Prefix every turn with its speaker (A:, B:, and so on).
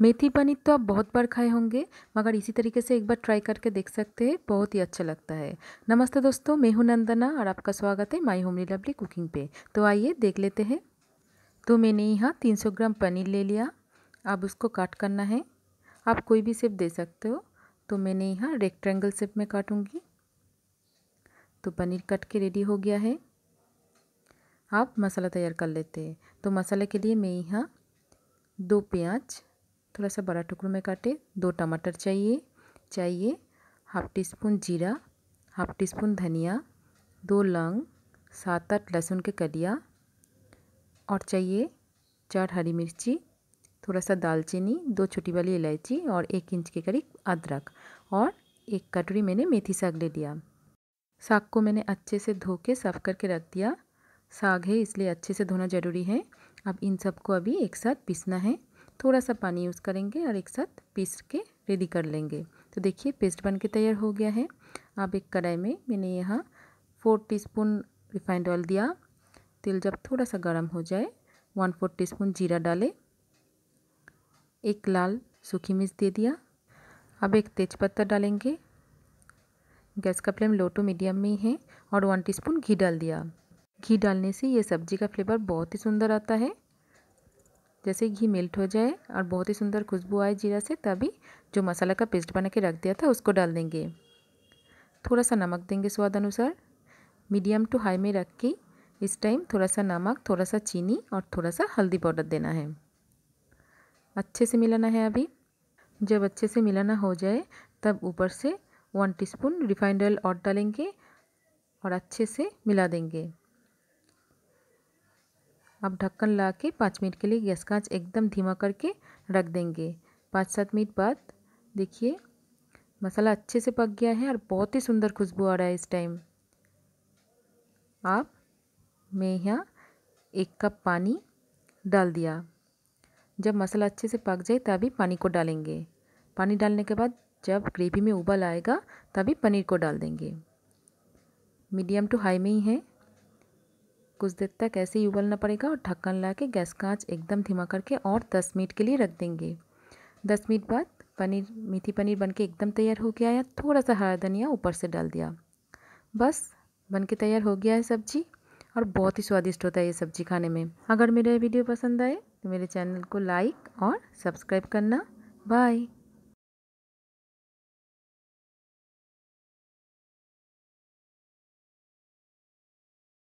A: मेथी पनीर तो आप बहुत बार खाए होंगे मगर इसी तरीके से एक बार ट्राई करके देख सकते हैं बहुत ही अच्छा लगता है नमस्ते दोस्तों मैं हूं नंदना और आपका स्वागत है माई होमली लवली कुकिंग पे तो आइए देख लेते हैं तो मैंने यहाँ 300 ग्राम पनीर ले लिया अब उसको काट करना है आप कोई भी सेप दे सकते हो तो मैंने यहाँ रेक्ट्रेंगल सेप में काटूँगी तो पनीर कट के रेडी हो गया है आप मसाला तैयार कर लेते हैं तो मसाले के लिए मैं यहाँ दो प्याज थोड़ा सा बड़ा टुकड़ों में काटे दो टमाटर चाहिए चाहिए half teaspoon half teaspoon दो लौंग सात आठ लहसुन के कलिया और चाहिए चार हरी मिर्ची थोड़ा सा दालचीनी दो छोटी वाली इलायची और एक इंच के करीब अदरक और एक कटोरी मैंने मेथी साग ले लिया साग को मैंने अच्छे से धो के साफ़ करके रख दिया साग है इसलिए अच्छे से धोना ज़रूरी है अब इन सबको अभी एक साथ पीसना है थोड़ा सा पानी यूज़ करेंगे और एक साथ पीस के रेडी कर लेंगे तो देखिए पेस्ट बन के तैयार हो गया है अब एक कढ़ाई में मैंने यहाँ फोर टीस्पून रिफाइंड ऑयल दिया तेल जब थोड़ा सा गर्म हो जाए वन फोर टीस्पून जीरा डाले एक लाल सूखी मिर्च दे दिया अब एक तेज़पत्ता डालेंगे गैस का फ्लेम लो टू मीडियम में है और वन टीस्पून घी डाल दिया घी डालने से ये सब्ज़ी का फ्लेवर बहुत ही सुंदर आता है जैसे घी मेल्ट हो जाए और बहुत ही सुंदर खुशबू आए जीरा से तभी जो मसाला का पेस्ट बना के रख दिया था उसको डाल देंगे थोड़ा सा नमक देंगे स्वाद अनुसार मीडियम टू हाई में रख के इस टाइम थोड़ा सा नमक थोड़ा सा चीनी और थोड़ा सा हल्दी पाउडर देना है अच्छे से मिलाना है अभी जब अच्छे से मिलाना हो जाए तब ऊपर से वन टीस्पून रिफाइंड ऑयल और डालेंगे और अच्छे से मिला देंगे अब ढक्कन ला के पाँच मिनट के लिए गैस का आँच एकदम धीमा करके रख देंगे पाँच सात मिनट बाद देखिए मसाला अच्छे से पक गया है और बहुत ही सुंदर खुशबू आ रहा है इस टाइम आप मैं यहाँ एक कप पानी डाल दिया जब मसाला अच्छे से पक जाए तभी पानी को डालेंगे पानी डालने के बाद जब ग्रेवी में उबल आएगा तभी पनीर को डाल देंगे मीडियम टू हाई में ही है कुछ देर तक ऐसे ही उबलना पड़ेगा और ढक्कन ला के गैस का आँच एकदम धीमा करके और दस मिनट के लिए रख देंगे दस मिनट बाद पनीर मीठी पनीर बनके एकदम तैयार हो गया है थोड़ा सा हरा धनिया ऊपर से डाल दिया बस बन के तैयार हो गया है सब्जी और बहुत ही स्वादिष्ट होता है ये सब्जी खाने में अगर मेरा वीडियो पसंद आए तो मेरे चैनल को लाइक और सब्सक्राइब करना बाय